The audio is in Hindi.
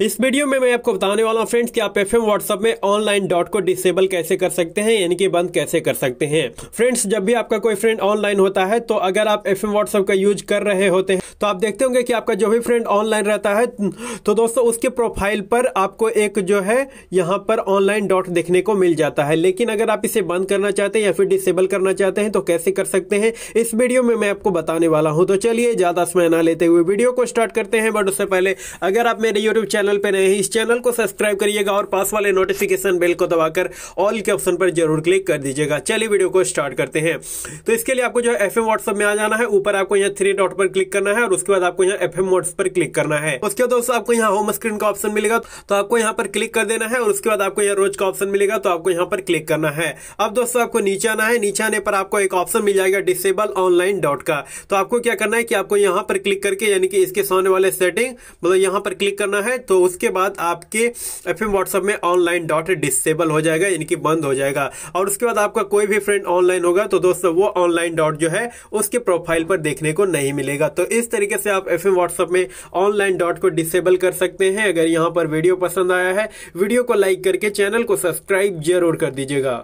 इस वीडियो में मैं आपको बताने वाला हूँ फ्रेंड्स कि आप एफ एम व्हाट्सएप में ऑनलाइन डॉट को डिसेबल कैसे कर सकते हैं यानी कि बंद कैसे कर सकते हैं फ्रेंड्स जब भी आपका कोई फ्रेंड ऑनलाइन होता है तो अगर आप एम व्हाट्सएप का यूज कर रहे होते हैं तो आप देखते होंगे कि आपका जो भी फ्रेंड ऑनलाइन रहता है तो दोस्तों उसके प्रोफाइल पर आपको एक जो है यहाँ पर ऑनलाइन डॉट देखने को मिल जाता है लेकिन अगर आप इसे बंद करना चाहते हैं या फिर डिसेबल करना चाहते हैं तो कैसे कर सकते हैं इस वीडियो में मैं आपको बताने वाला हूँ तो चलिए ज़्यादा समय ना लेते हुए वीडियो को स्टार्ट करते हैं बट उससे पहले अगर आप मेरे यूट्यूब चैनल पर नहीं इस चैनल को सब्सक्राइब करिएगा और पास वाले नोटिफिकेशन बेल को दबाकर ऑल के ऑप्शन पर जरूर क्लिक कर दीजिएगा चलिए वीडियो को स्टार्ट करते हैं तो इसके लिए आपको जो है एफ व्हाट्सएप में आ जाना है ऊपर आपको यहाँ थ्री डॉट पर क्लिक करना है और उसके बाद आपको यहाँ एफ एम मोड पर क्लिक करना है उसके बाद दोस्तों आपको यहाँ होम स्क्रीन का ऑप्शन मिलेगा तो आपको यहाँ पर क्लिक कर देना है और उसके बाद आपको यहाँ रोज का ऑप्शन मिलेगा तो आपको यहाँ पर क्लिक करना है अब दोस्तों आपको नीचे आना है नीचे आने पर आपको एक ऑप्शन मिल जाएगा डिसेबल ऑनलाइन डॉट का तो आपको क्या करना है कि आपको यहाँ पर क्लिक करके यानी कि इसके सामने वाले सेटिंग मतलब यहाँ पर क्लिक करना है तो उसके बाद आपके एफ एम में ऑनलाइन डॉट डिसेबल हो जाएगा यानी कि बंद हो जाएगा और उसके बाद आपका कोई भी फ्रेंड ऑनलाइन होगा तो दोस्तों वो ऑनलाइन डॉट जो है उसके प्रोफाइल पर देखने को नहीं मिलेगा तो इस तरीके से आप एफ एम व्हाट्सअप में ऑनलाइन डॉट को डिसेबल कर सकते हैं अगर यहाँ पर वीडियो पसंद आया है वीडियो को लाइक करके चैनल को सब्सक्राइब जरूर कर दीजिएगा